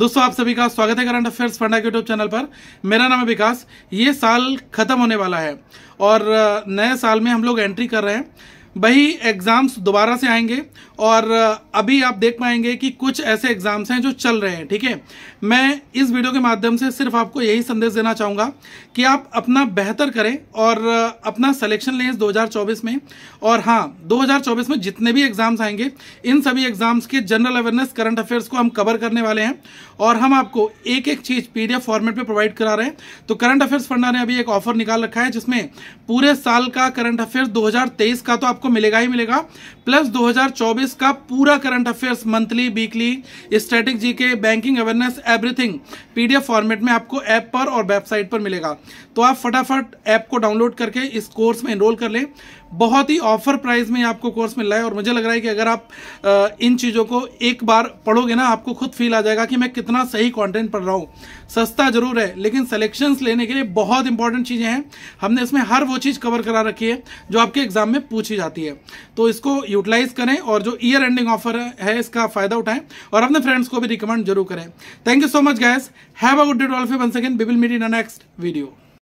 दोस्तों आप सभी का स्वागत है करंट अफेयर्स फंडा के यूट्यूब चैनल पर मेरा नाम है विकास ये साल खत्म होने वाला है और नए साल में हम लोग एंट्री कर रहे हैं वही एग्ज़ाम्स दोबारा से आएंगे और अभी आप देख पाएंगे कि कुछ ऐसे एग्ज़ाम्स हैं जो चल रहे हैं ठीक है मैं इस वीडियो के माध्यम से सिर्फ आपको यही संदेश देना चाहूँगा कि आप अपना बेहतर करें और अपना सिलेक्शन लें इस 2024 में और हाँ 2024 में जितने भी एग्ज़ाम्स आएंगे इन सभी एग्ज़ाम्स के जनरल अवेयरनेस करंट अफेयर्स को हम कवर करने वाले हैं और हम आपको एक एक चीज़ पी फॉर्मेट में प्रोवाइड करा रहे हैं तो करंट अफेयर्स फंडा ने अभी एक ऑफर निकाल रखा है जिसमें पूरे साल का करंट अफेयर्स दो का तो आप आपको मिलेगा ही मिलेगा प्लस 2024 का पूरा current affairs monthly weekly static G K banking awareness everything PDF format में आपको ऐप पर और वेबसाइट पर मिलेगा तो आप फटाफट ऐप को डाउनलोड करके इस कोर्स में एनरोल कर लें बहुत ही ऑफर प्राइस में आपको कोर्स मिल रहा है और मुझे लग रहा है कि अगर आप इन चीज़ों को एक बार पढ़ोगे ना आपको खुद फील आ जाएगा कि मैं कितना सही कंटेंट पढ़ रहा हूँ सस्ता जरूर है लेकिन सेलेक्शंस लेने के लिए बहुत इंपॉर्टेंट चीज़ें हैं हमने इसमें हर वो चीज़ कवर करा रखी है जो आपके एग्जाम में पूछी जाती है आती है तो इसको यूटिलाइज करें और जो ईयर एंडिंग ऑफर है इसका फायदा उठाएं और अपने फ्रेंड्स को भी रिकमेंड जरूर करें thank you so much guys have a good day to all one second will meet in next video